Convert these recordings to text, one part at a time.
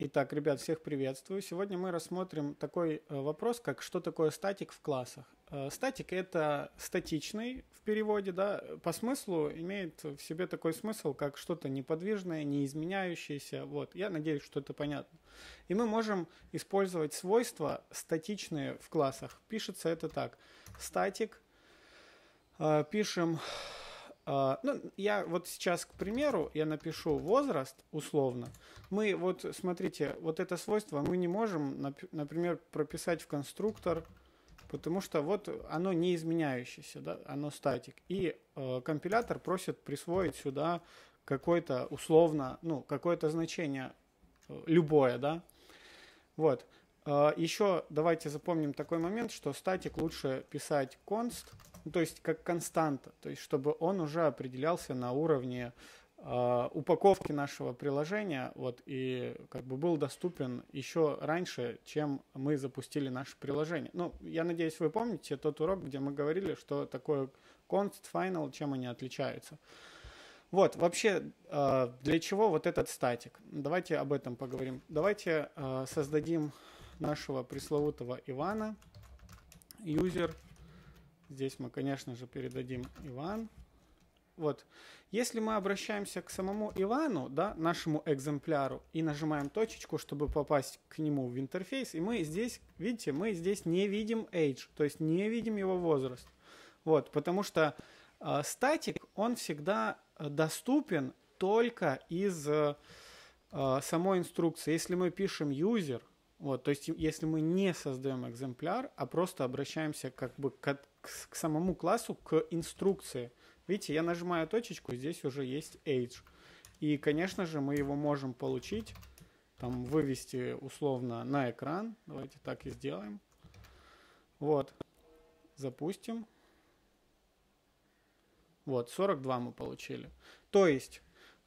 Итак, ребят, всех приветствую. Сегодня мы рассмотрим такой э, вопрос, как что такое статик в классах. Э, статик – это статичный в переводе, да, по смыслу имеет в себе такой смысл, как что-то неподвижное, неизменяющееся. Вот, я надеюсь, что это понятно. И мы можем использовать свойства статичные в классах. Пишется это так. Статик, э, пишем а, ну, я вот сейчас, к примеру, я напишу возраст условно. Мы вот, смотрите, вот это свойство мы не можем, например, прописать в конструктор, потому что вот оно не изменяющееся, да, оно статик. И э, компилятор просит присвоить сюда какое-то условно, ну, какое-то значение, э, любое, да. Вот. А, еще давайте запомним такой момент, что статик лучше писать const, ну, то есть как константа, то есть чтобы он уже определялся на уровне э, упаковки нашего приложения, вот, и как бы был доступен еще раньше, чем мы запустили наше приложение. Ну, я надеюсь, вы помните тот урок, где мы говорили, что такое const, final, чем они отличаются. Вот, вообще, а, для чего вот этот статик? Давайте об этом поговорим. Давайте а, создадим нашего пресловутого Ивана, юзер, user Здесь мы, конечно же, передадим Иван. Вот. Если мы обращаемся к самому Ивану, да, нашему экземпляру, и нажимаем точечку, чтобы попасть к нему в интерфейс, и мы здесь, видите, мы здесь не видим age, то есть не видим его возраст. Вот, потому что э, статик, он всегда доступен только из э, самой инструкции. Если мы пишем user, вот, то есть, если мы не создаем экземпляр, а просто обращаемся как бы к, к, к самому классу, к инструкции. Видите, я нажимаю точечку, здесь уже есть age. И, конечно же, мы его можем получить, там, вывести условно на экран. Давайте так и сделаем. Вот, запустим. Вот, 42 мы получили. То есть,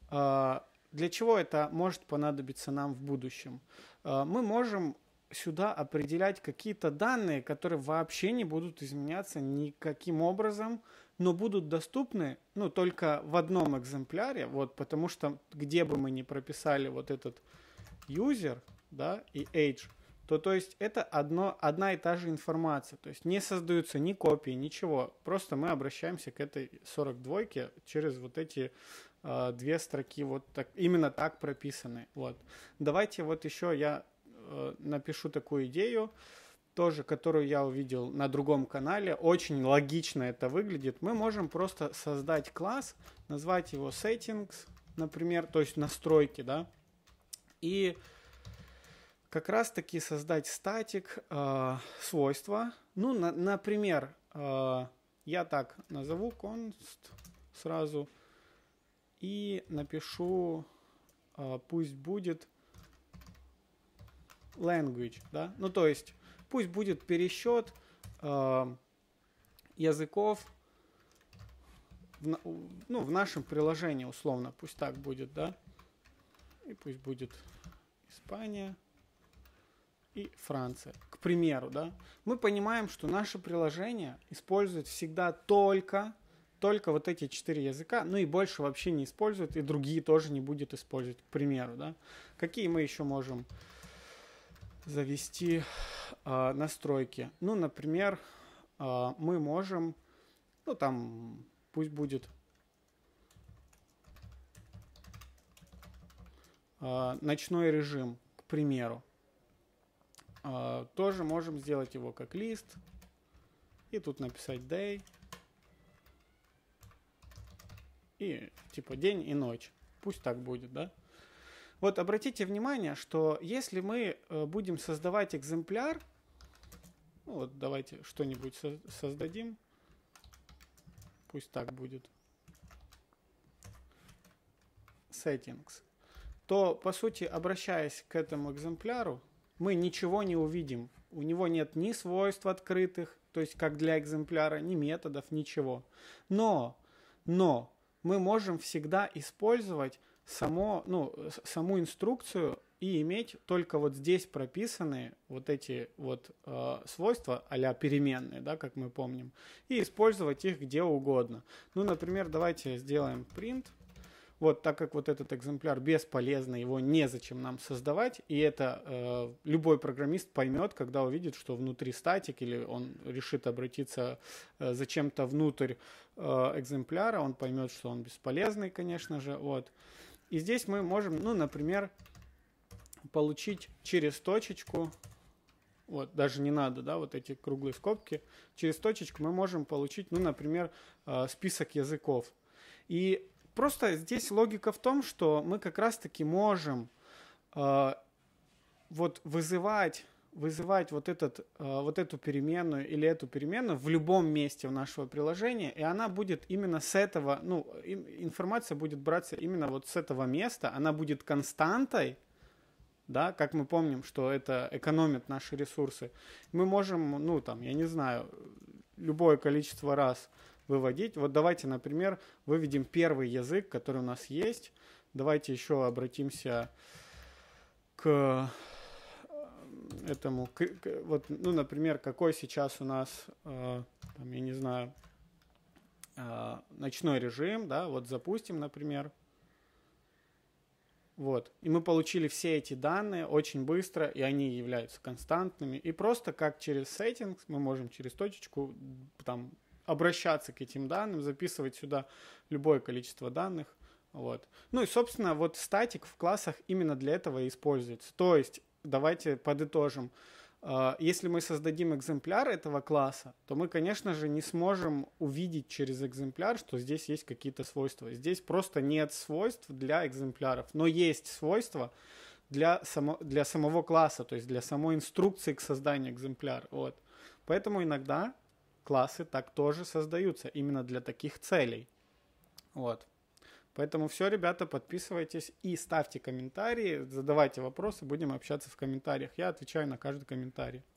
а, для чего это может понадобиться нам в будущем? Э, мы можем сюда определять какие-то данные, которые вообще не будут изменяться никаким образом, но будут доступны ну, только в одном экземпляре, вот, потому что где бы мы ни прописали вот этот user да, и age, то то есть это одно, одна и та же информация. То есть не создаются ни копии, ничего. Просто мы обращаемся к этой 42-ке через вот эти э, две строки, вот так, именно так прописаны. Вот. Давайте вот еще я э, напишу такую идею, тоже, которую я увидел на другом канале. Очень логично это выглядит. Мы можем просто создать класс, назвать его settings, например, то есть настройки, да, и как раз-таки создать статик э, свойства. Ну, на, например, э, я так назову const сразу и напишу, э, пусть будет language, да? Ну, то есть, пусть будет пересчет э, языков в, ну, в нашем приложении условно, пусть так будет, да? И пусть будет Испания и Франция. К примеру, да, мы понимаем, что наше приложение использует всегда только только вот эти четыре языка, ну и больше вообще не использует, и другие тоже не будет использовать, к примеру, да. Какие мы еще можем завести э, настройки? Ну, например, э, мы можем, ну там, пусть будет э, ночной режим, к примеру. А, тоже можем сделать его как лист. И тут написать day. И типа день и ночь. Пусть так будет, да? Вот обратите внимание, что если мы э, будем создавать экземпляр, ну вот давайте что-нибудь создадим. Пусть так будет. Settings. То, по сути, обращаясь к этому экземпляру, мы ничего не увидим. У него нет ни свойств открытых, то есть как для экземпляра, ни методов, ничего. Но, но мы можем всегда использовать само, ну, саму инструкцию и иметь только вот здесь прописанные вот эти вот э, свойства а переменные, да, как мы помним, и использовать их где угодно. Ну, например, давайте сделаем print. Вот, так как вот этот экземпляр бесполезный, его незачем нам создавать, и это э, любой программист поймет, когда увидит, что внутри статик, или он решит обратиться э, зачем-то внутрь э, экземпляра, он поймет, что он бесполезный, конечно же, вот. И здесь мы можем, ну, например, получить через точечку, вот, даже не надо, да, вот эти круглые скобки, через точечку мы можем получить, ну, например, э, список языков. И просто здесь логика в том, что мы как раз-таки можем э, вот вызывать вызывать вот, этот, э, вот эту переменную или эту переменную в любом месте у нашего приложения, и она будет именно с этого, ну, информация будет браться именно вот с этого места, она будет константой, да, как мы помним, что это экономит наши ресурсы. Мы можем, ну, там, я не знаю, любое количество раз выводить. Вот давайте, например, выведем первый язык, который у нас есть. Давайте еще обратимся к э, этому, к, к, вот, ну, например, какой сейчас у нас, э, там, я не знаю, э, ночной режим, да, вот запустим, например, вот. И мы получили все эти данные очень быстро, и они являются константными. И просто как через settings мы можем через точечку там обращаться к этим данным, записывать сюда любое количество данных. Вот. Ну и, собственно, вот статик в классах именно для этого и используется. То есть, давайте подытожим. А, если мы создадим экземпляр этого класса, то мы, конечно же, не сможем увидеть через экземпляр, что здесь есть какие-то свойства. Здесь просто нет свойств для экземпляров, но есть свойства для, само, для самого класса, то есть для самой инструкции к созданию экземпляра. Вот. Поэтому иногда классы так тоже создаются именно для таких целей. Вот. Поэтому все, ребята, подписывайтесь и ставьте комментарии, задавайте вопросы, будем общаться в комментариях. Я отвечаю на каждый комментарий.